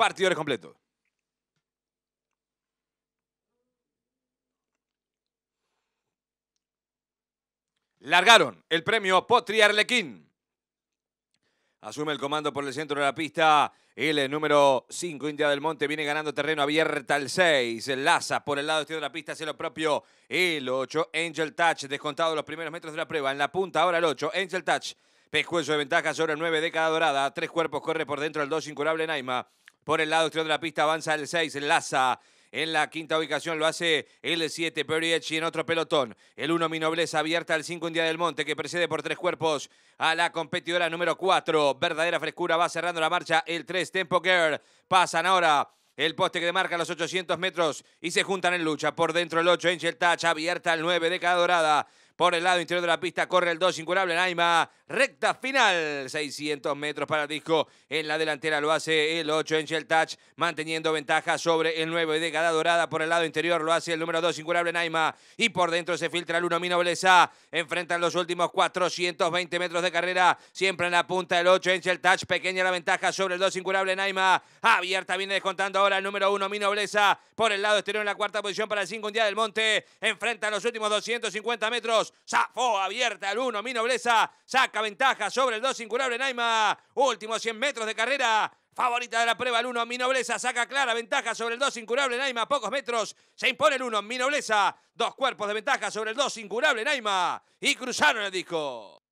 partidores completo. Largaron el premio Potri Arlequín. Asume el comando por el centro de la pista. El número 5, India del Monte, viene ganando terreno abierta el 6. Laza por el lado exterior de la pista hacia lo propio. El 8, Angel Touch, descontado los primeros metros de la prueba. En la punta ahora el 8, Angel Touch. Pescuezo de ventaja sobre el 9, década dorada. Tres cuerpos corre por dentro el 2, incurable Naima. Por el lado exterior de la pista avanza el 6, Laza. En la quinta ubicación lo hace el 7, y en otro pelotón. El 1, Minobles abierta al 5, día del Monte, que precede por tres cuerpos a la competidora número 4. Verdadera frescura, va cerrando la marcha el 3, Tempo Girl. Pasan ahora el poste que marca los 800 metros y se juntan en lucha. Por dentro el 8, Angel Touch, abierta al 9, cada Dorada. Por el lado interior de la pista corre el 2, incurable Naima. Recta final, 600 metros para el disco. En la delantera lo hace el 8 Angel Touch, manteniendo ventaja sobre el 9 de Gada Dorada. Por el lado interior lo hace el número 2, incurable Naima. Y por dentro se filtra el 1, Mi Nobleza. Enfrentan los últimos 420 metros de carrera. Siempre en la punta el 8 Angel Touch. Pequeña la ventaja sobre el 2, incurable Naima. Abierta viene descontando ahora el número 1, Mi Nobleza. Por el lado exterior en la cuarta posición para el 5, un día del monte. Enfrentan los últimos 250 metros. Zafó abierta el 1. Mi nobleza saca ventaja sobre el 2. Incurable Naima. Último 100 metros de carrera. Favorita de la prueba el 1, mi nobleza, saca clara ventaja sobre el 2, incurable Naima, pocos metros, se impone el 1, mi nobleza, dos cuerpos de ventaja sobre el 2, incurable Naima, y cruzaron el disco.